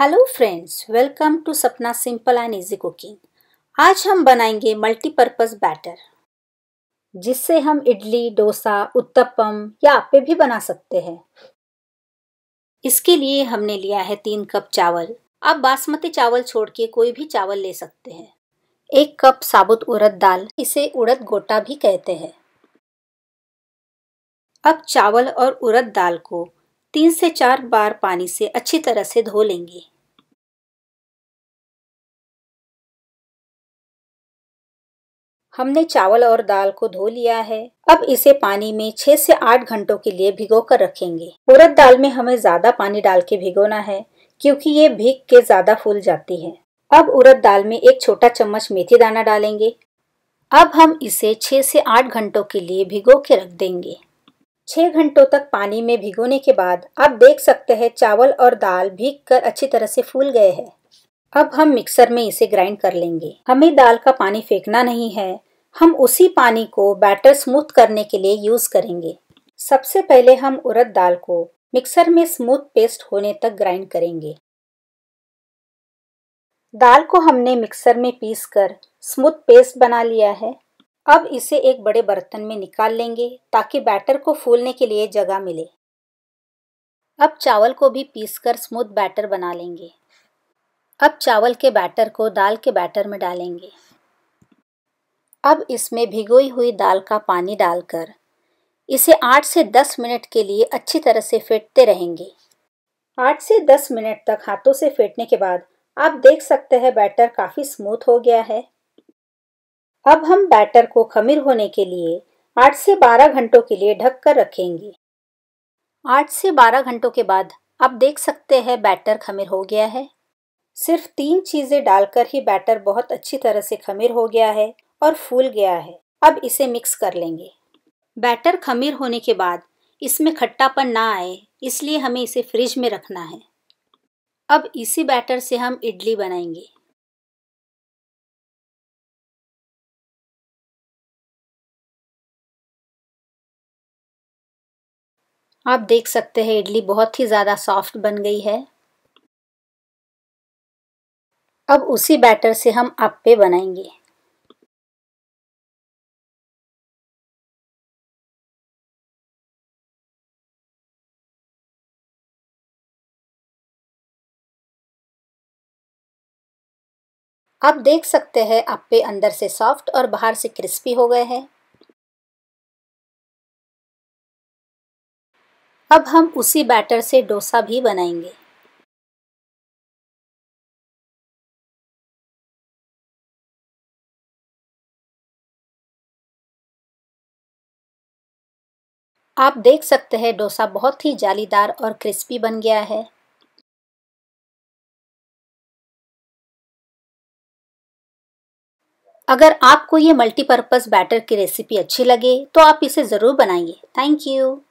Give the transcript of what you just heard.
hello friends welcome to Sapna simple and easy cooking आज हम बनाएंगे मल्टीपर्पज़ बैटर जिससे हम इडली डोसा उत्तपम या आपे भी बना सकते हैं इसके लिए हमने लिया है तीन कप चावल आप बासमती चावल छोड़ के कोई भी चावल ले सकते हैं एक कप साबुत उड़द दाल इसे उड़द गोटा भी कहते हैं अब चावल और उड़द दाल को तीन से चार बार पानी से अच्छी तरह से धो लेंगे हमने चावल और दाल को धो लिया है अब इसे पानी में छह से आठ घंटों के लिए भिगो कर रखेंगे उड़द दाल में हमें ज्यादा पानी डाल के भिगोना है क्योंकि ये भीग के ज्यादा फूल जाती है अब उड़द दाल में एक छोटा चम्मच मेथी दाना डालेंगे अब हम इसे छह से आठ घंटों के लिए भिगो के रख देंगे छः घंटों तक पानी में भिगोने के बाद आप देख सकते हैं चावल और दाल भीग कर अच्छी तरह से फूल गए हैं अब हम मिक्सर में इसे ग्राइंड कर लेंगे हमें दाल का पानी फेंकना नहीं है हम उसी पानी को बैटर स्मूथ करने के लिए यूज़ करेंगे सबसे पहले हम उड़द दाल को मिक्सर में स्मूथ पेस्ट होने तक ग्राइंड करेंगे दाल को हमने मिक्सर में पीस कर स्मूथ पेस्ट बना लिया है अब इसे एक बड़े बर्तन में निकाल लेंगे ताकि बैटर को फूलने के लिए जगह मिले अब चावल को भी पीसकर स्मूथ बैटर बना लेंगे अब चावल के बैटर को दाल के बैटर में डालेंगे अब इसमें भिगोई हुई दाल का पानी डालकर इसे 8 से 10 मिनट के लिए अच्छी तरह से फेंटते रहेंगे 8 से 10 मिनट तक हाथों से फेंटने के बाद आप देख सकते हैं बैटर काफ़ी स्मूथ हो गया है अब हम बैटर को खमीर होने के लिए 8 से 12 घंटों के लिए ढक कर रखेंगे 8 से 12 घंटों के बाद आप देख सकते हैं बैटर खमीर हो गया है सिर्फ तीन चीज़ें डालकर ही बैटर बहुत अच्छी तरह से खमीर हो गया है और फूल गया है अब इसे मिक्स कर लेंगे बैटर खमीर होने के बाद इसमें खट्टापन ना आए इसलिए हमें इसे फ्रिज में रखना है अब इसी बैटर से हम इडली बनाएंगे आप देख सकते हैं इडली बहुत ही ज़्यादा सॉफ्ट बन गई है अब उसी बैटर से हम अप्पे बनाएंगे आप देख सकते हैं अप्पे अंदर से सॉफ्ट और बाहर से क्रिस्पी हो गए हैं अब हम उसी बैटर से डोसा भी बनाएंगे आप देख सकते हैं डोसा बहुत ही जालीदार और क्रिस्पी बन गया है अगर आपको ये मल्टीपर्पज़ बैटर की रेसिपी अच्छी लगे तो आप इसे ज़रूर बनाइए थैंक यू